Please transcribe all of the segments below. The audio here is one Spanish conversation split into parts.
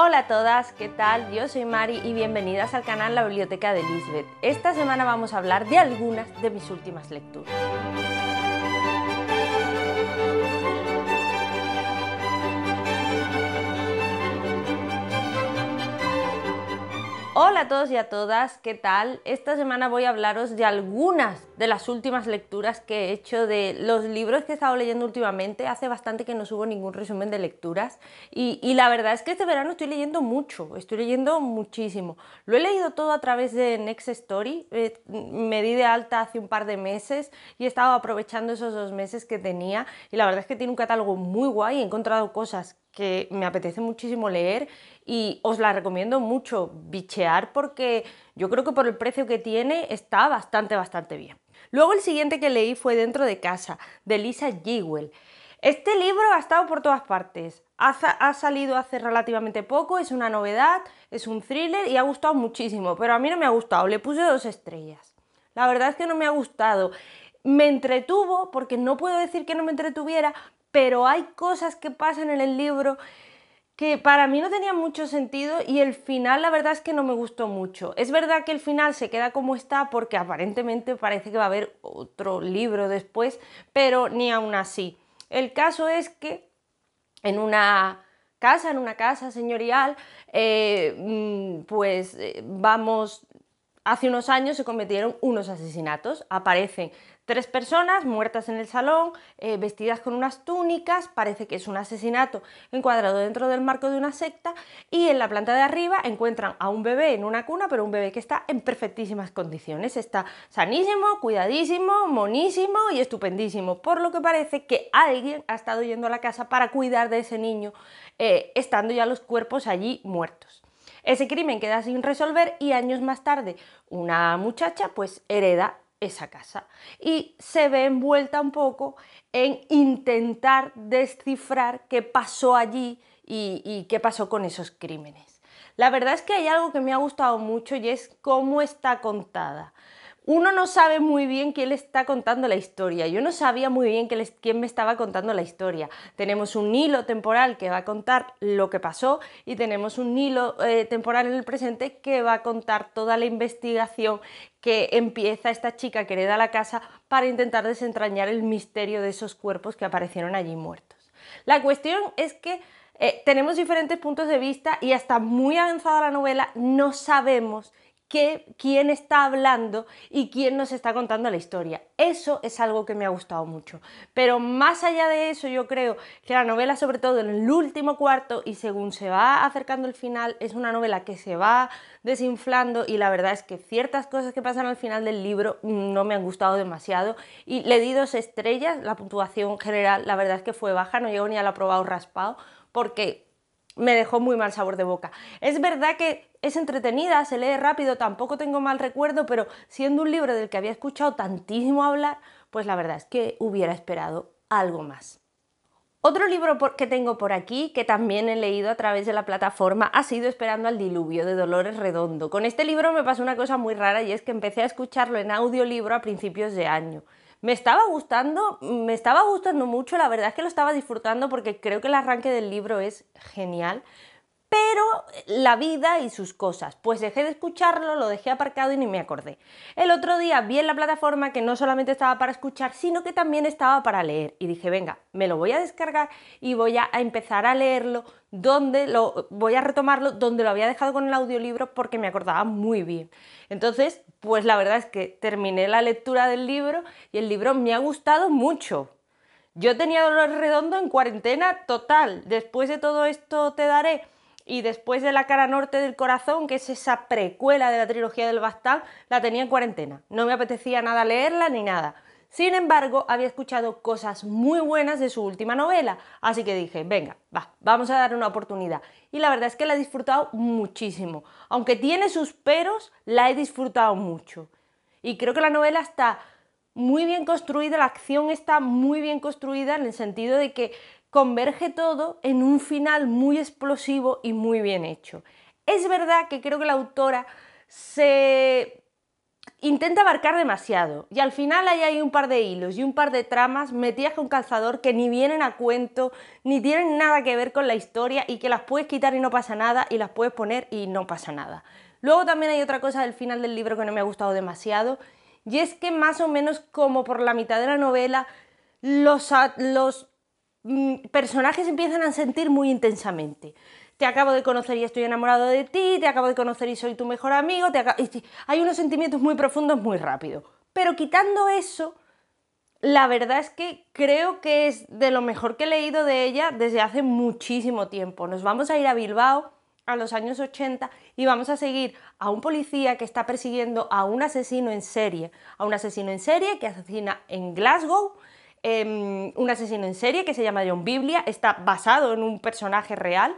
Hola a todas, ¿qué tal? Yo soy Mari y bienvenidas al canal La Biblioteca de Lisbeth. Esta semana vamos a hablar de algunas de mis últimas lecturas. Hola a todos y a todas, ¿qué tal? Esta semana voy a hablaros de algunas de las últimas lecturas que he hecho de los libros que he estado leyendo últimamente. Hace bastante que no subo ningún resumen de lecturas y, la verdad es que este verano estoy leyendo mucho, estoy leyendo muchísimo. Lo he leído todo a través de Next Story, eh, me di de alta hace un par de meses y he estado aprovechando esos dos meses que tenía y la verdad es que tiene un catálogo muy guay, he encontrado cosas que me apetece muchísimo leer y os la recomiendo mucho bichear porque yo creo que por el precio que tiene está bastante, bastante bien. Luego el siguiente que leí fue Dentro de casa, de Lisa Jewell. Este libro ha estado por todas partes. Ha, ha, salido hace relativamente poco, es una novedad, es un thriller y ha gustado muchísimo, pero a mí no me ha gustado, le puse dos estrellas. La verdad es que no me ha gustado. Me entretuvo, porque no puedo decir que no me entretuviera, pero hay cosas que pasan en el libro que para mí no tenían mucho sentido y el final la verdad es que no me gustó mucho. Es verdad que el final se queda como está porque aparentemente parece que va a haber otro libro después, pero ni aún así. El caso es que en una casa, en una casa señorial, eh, mm, pues eh, vamos Hace unos años se cometieron unos asesinatos. Aparecen tres personas muertas en el salón, eh, vestidas con unas túnicas, parece que es un asesinato encuadrado dentro del marco de una secta, y en la planta de arriba encuentran a un bebé en una cuna, pero un bebé que está en perfectísimas condiciones. Está sanísimo, cuidadísimo, monísimo y estupendísimo, por lo que parece que alguien ha estado yendo a la casa para cuidar de ese niño, eh, estando ya los cuerpos allí muertos. Ese crimen queda sin resolver y años más tarde una muchacha pues hereda esa casa y se ve envuelta un poco en intentar descifrar qué pasó allí y, y qué pasó con esos crímenes. La verdad es que hay algo que me ha gustado mucho y es cómo está contada uno no sabe muy bien quién le está contando la historia. Yo no sabía muy bien quién, me estaba contando la historia. Tenemos un hilo temporal que va a contar lo que pasó y tenemos un hilo eh, temporal en el presente que va a contar toda la investigación que empieza esta chica que hereda la casa para intentar desentrañar el misterio de esos cuerpos que aparecieron allí muertos. La cuestión es que eh, tenemos diferentes puntos de vista y hasta muy avanzada la novela no sabemos que, quién está hablando y quién nos está contando la historia. Eso es algo que me ha gustado mucho. Pero más allá de eso, yo creo que la novela, sobre todo en el último cuarto y según se va acercando el final, es una novela que se va desinflando y la verdad es que ciertas cosas que pasan al final del libro no me han gustado demasiado y le di dos estrellas, la puntuación general la verdad es que fue baja, no llego ni al aprobado raspado porque me dejó muy mal sabor de boca. Es verdad que es entretenida, se lee rápido, tampoco tengo mal recuerdo, pero siendo un libro del que había escuchado tantísimo hablar, pues la verdad es que hubiera esperado algo más. Otro libro que tengo por aquí, que también he leído a través de la plataforma, ha sido Esperando al Diluvio, de Dolores Redondo. Con este libro me pasó una cosa muy rara y es que empecé a escucharlo en audiolibro a principios de año. Me estaba gustando, me estaba gustando mucho, la verdad es que lo estaba disfrutando porque creo que el arranque del libro es genial, pero la vida y sus cosas. Pues dejé de escucharlo, lo dejé aparcado y ni me acordé. El otro día vi en la plataforma que no solamente estaba para escuchar, sino que también estaba para leer. Y dije, venga, me lo voy a descargar y voy a empezar a leerlo donde lo voy a retomarlo, donde lo había dejado con el audiolibro porque me acordaba muy bien. Entonces, pues la verdad es que terminé la lectura del libro y el libro me ha gustado mucho. Yo tenía dolor redondo en cuarentena total. Después de todo esto te daré y después de La cara norte del corazón, que es esa precuela de la trilogía del Bastán, la tenía en cuarentena. No me apetecía nada leerla ni nada. Sin embargo, había escuchado cosas muy buenas de su última novela, así que dije, venga, va, vamos a darle una oportunidad. Y la verdad es que la he disfrutado muchísimo. Aunque tiene sus peros, la he disfrutado mucho. Y creo que la novela está muy bien construida, la acción está muy bien construida en el sentido de que converge todo en un final muy explosivo y muy bien hecho. Es verdad que creo que la autora se intenta abarcar demasiado y al final ahí hay un par de hilos y un par de tramas metidas con calzador que ni vienen a cuento, ni tienen nada que ver con la historia y que las puedes quitar y no pasa nada y las puedes poner y no pasa nada. Luego también hay otra cosa del final del libro que no me ha gustado demasiado y es que más o menos como por la mitad de la novela los, los mm, personajes empiezan a sentir muy intensamente te acabo de conocer y estoy enamorado de ti, te acabo de conocer y soy tu mejor amigo, hay unos sentimientos muy profundos muy rápido. Pero quitando eso, la verdad es que creo que es de lo mejor que he leído de ella desde hace muchísimo tiempo. Nos vamos a ir a Bilbao a los años 80 y vamos a seguir a un policía que está persiguiendo a un asesino en serie, a un asesino en serie que asesina en Glasgow, em, un asesino en serie que se llama John Biblia, está basado en un personaje real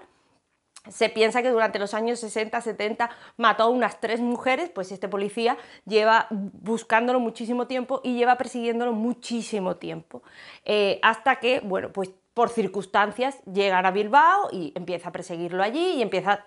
se piensa que durante los años 60-70 mató a unas tres mujeres, pues este policía lleva buscándolo muchísimo tiempo y lleva persiguiéndolo muchísimo tiempo, eh, hasta que, bueno, pues por circunstancias llegan a Bilbao y empieza a perseguirlo allí y empieza...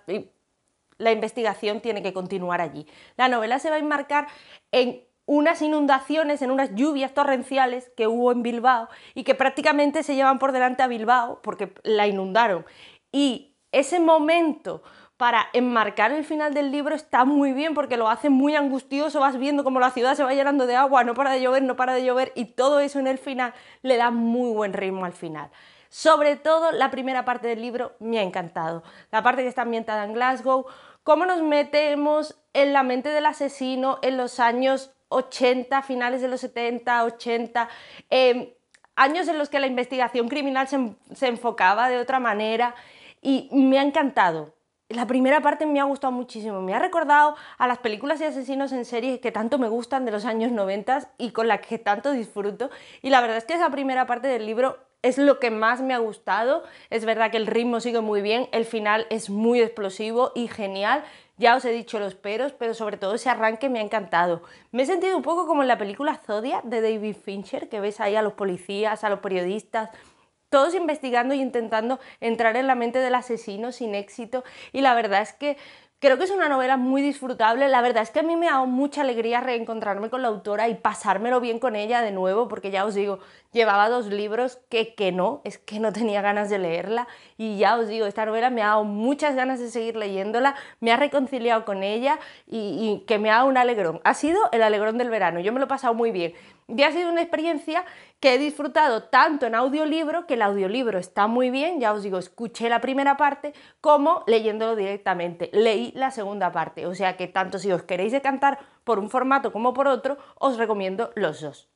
la investigación tiene que continuar allí. La novela se va a enmarcar en unas inundaciones, en unas lluvias torrenciales que hubo en Bilbao y que prácticamente se llevan por delante a Bilbao porque la inundaron. Y ese momento para enmarcar el final del libro está muy bien porque lo hace muy angustioso, vas viendo cómo la ciudad se va llenando de agua, no para de llover, no para de llover y todo eso en el final le da muy buen ritmo al final. Sobre todo la primera parte del libro me ha encantado, la parte que está ambientada en Glasgow, cómo nos metemos en la mente del asesino en los años 80, finales de los 70, 80. Eh, años en los que la investigación criminal se, se enfocaba de otra manera y me ha encantado. La primera parte me ha gustado muchísimo, me ha recordado a las películas y asesinos en serie que tanto me gustan de los años 90 y con las que tanto disfruto. Y la verdad es que esa primera parte del libro es lo que más me ha gustado. Es verdad que el ritmo sigue muy bien, el final es muy explosivo y genial. Ya os he dicho los peros, pero sobre todo ese arranque me ha encantado. Me he sentido un poco como en la película Zodiac de David Fincher, que ves ahí a los policías, a los periodistas, todos investigando y intentando entrar en la mente del asesino sin éxito. Y la verdad es que Creo que es una novela muy disfrutable. La verdad es que a mí me ha dado mucha alegría reencontrarme con la autora y pasármelo bien con ella de nuevo, porque ya os digo, llevaba dos libros que, que no, es que no tenía ganas de leerla y ya os digo, esta novela me ha dado muchas ganas de seguir leyéndola, me ha reconciliado con ella y, que me ha dado un alegrón. Ha sido el alegrón del verano, yo me lo he pasado muy bien. Y ha sido una experiencia que he disfrutado tanto en audiolibro, que el audiolibro está muy bien, ya os digo, escuché la primera parte, como leyéndolo directamente. Leí la segunda parte, o sea que tanto si os queréis decantar por un formato como por otro, os recomiendo los dos.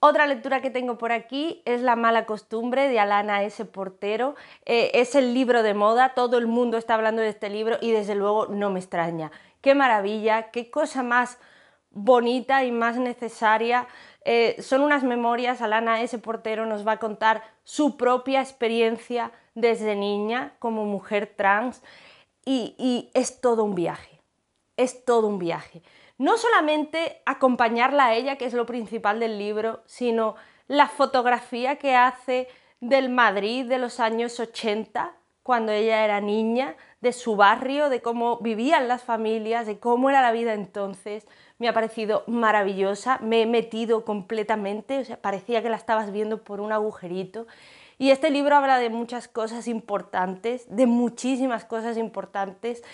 Otra lectura que tengo por aquí es La mala costumbre de Alana S. Portero. Eh, es el libro de moda, todo el mundo está hablando de este libro y desde luego no me extraña. Qué maravilla, qué cosa más bonita y más necesaria. Eh, son unas memorias, Alana S. Portero nos va a contar su propia experiencia desde niña como mujer trans y es todo un viaje, es todo un viaje no solamente acompañarla a ella, que es lo principal del libro, sino la fotografía que hace del Madrid de los años 80, cuando ella era niña, de su barrio, de cómo vivían las familias, de cómo era la vida entonces, me ha parecido maravillosa, me he metido completamente, o sea, parecía que la estabas viendo por un agujerito. Y este libro habla de muchas cosas importantes, de muchísimas cosas importantes,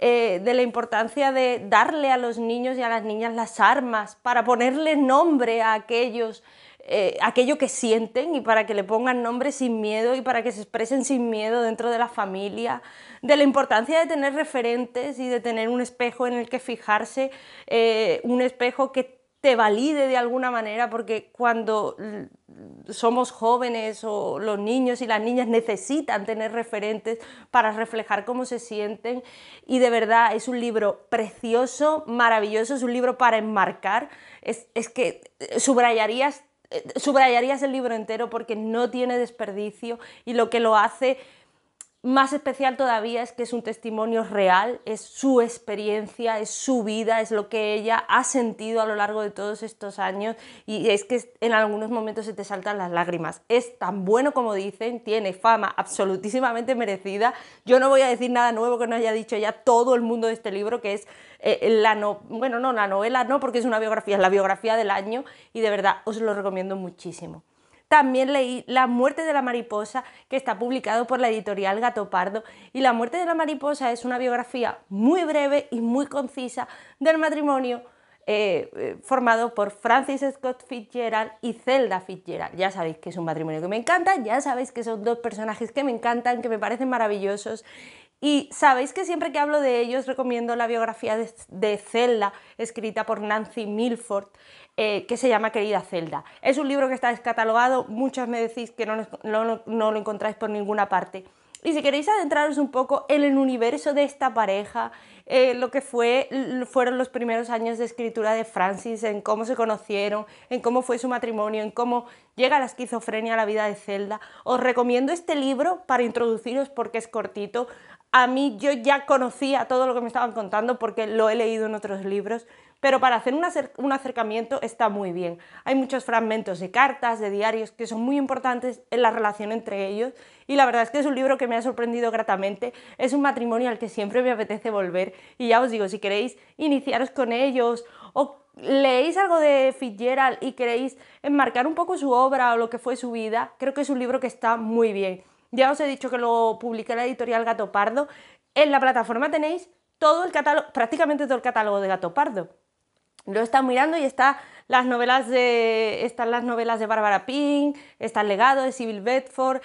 eh, de la importancia de darle a los niños y a las niñas las armas para ponerle nombre a aquellos eh, aquello que sienten y para que le pongan nombre sin miedo y para que se expresen sin miedo dentro de la familia, de la importancia de tener referentes y de tener un espejo en el que fijarse, eh, un espejo que te valide de alguna manera, porque cuando somos jóvenes o los niños y las niñas necesitan tener referentes para reflejar cómo se sienten y de verdad es un libro precioso, maravilloso, es un libro para enmarcar, es, es que eh, subrayarías, eh, subrayarías el libro entero porque no tiene desperdicio y lo que lo hace más especial todavía es que es un testimonio real, es su experiencia, es su vida, es lo que ella ha sentido a lo largo de todos estos años y es que en algunos momentos se te saltan las lágrimas. Es tan bueno como dicen, tiene fama absolutísimamente merecida. Yo no voy a decir nada nuevo que no haya dicho ya todo el mundo de este libro, que es eh, eh, la bueno, no, la novela no, porque es una biografía, es la biografía del año y de verdad os lo recomiendo muchísimo. También leí La muerte de la mariposa, que está publicado por la editorial Gato Pardo. Y La muerte de la mariposa es una biografía muy breve y muy concisa del matrimonio eh, eh, formado por Francis Scott Fitzgerald y Zelda Fitzgerald. Ya sabéis que es un matrimonio que me encanta, ya sabéis que son dos personajes que me encantan, que me parecen maravillosos y sabéis que siempre que hablo de ellos recomiendo la biografía de, Zelda, escrita por Nancy Milford, eh, que se llama Querida Zelda. Es un libro que está descatalogado, muchas me decís que no, lo encontráis por ninguna parte. Y si queréis adentraros un poco en el universo de esta pareja, eh, lo que fue, fueron los primeros años de escritura de Francis, en cómo se conocieron, en cómo fue su matrimonio, en cómo llega la esquizofrenia a la vida de Zelda, os recomiendo este libro para introduciros porque es cortito a mí yo ya conocía todo lo que me estaban contando porque lo he leído en otros libros, pero para hacer un, acercamiento está muy bien. Hay muchos fragmentos de cartas, de diarios, que son muy importantes en la relación entre ellos y la verdad es que es un libro que me ha sorprendido gratamente, es un matrimonio al que siempre me apetece volver y ya os digo, si queréis iniciaros con ellos o leéis algo de Fitzgerald y queréis enmarcar un poco su obra o lo que fue su vida, creo que es un libro que está muy bien. Ya os he dicho que lo publiqué la editorial Gato Pardo. En la plataforma tenéis todo el catálogo, prácticamente todo el catálogo de Gato Pardo. Lo está mirando y está las novelas de, están las novelas de Bárbara Pink, está el legado de Civil Bedford,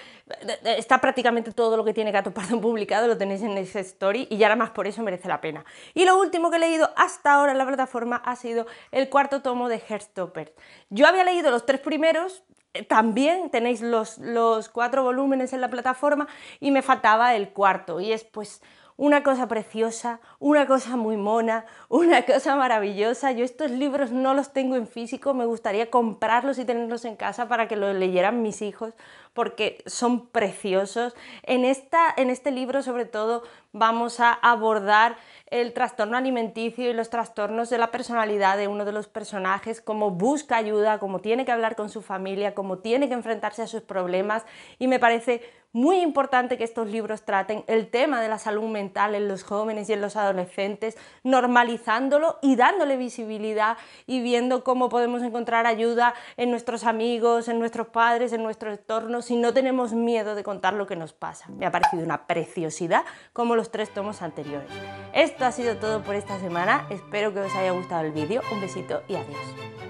está prácticamente todo lo que tiene Gato Pardo publicado, lo tenéis en ese story y ya nada más por eso merece la pena. Y lo último que he leído hasta ahora en la plataforma ha sido el cuarto tomo de Herstopper. Yo había leído los tres primeros, también tenéis los, los, cuatro volúmenes en la plataforma y me faltaba el cuarto y es pues una cosa preciosa, una cosa muy mona, una cosa maravillosa. Yo estos libros no los tengo en físico, me gustaría comprarlos y tenerlos en casa para que los leyeran mis hijos porque son preciosos. En, esta, en este libro sobre todo vamos a abordar el trastorno alimenticio y los trastornos de la personalidad de uno de los personajes, cómo busca ayuda, cómo tiene que hablar con su familia, cómo tiene que enfrentarse a sus problemas y me parece muy importante que estos libros traten el tema de la salud mental en los jóvenes y en los adolescentes, normalizándolo y dándole visibilidad y viendo cómo podemos encontrar ayuda en nuestros amigos, en nuestros padres, en nuestro entorno, si no tenemos miedo de contar lo que nos pasa. Me ha parecido una preciosidad como los tres tomos anteriores. Esto ha sido todo por esta semana, espero que os haya gustado el vídeo, un besito y adiós.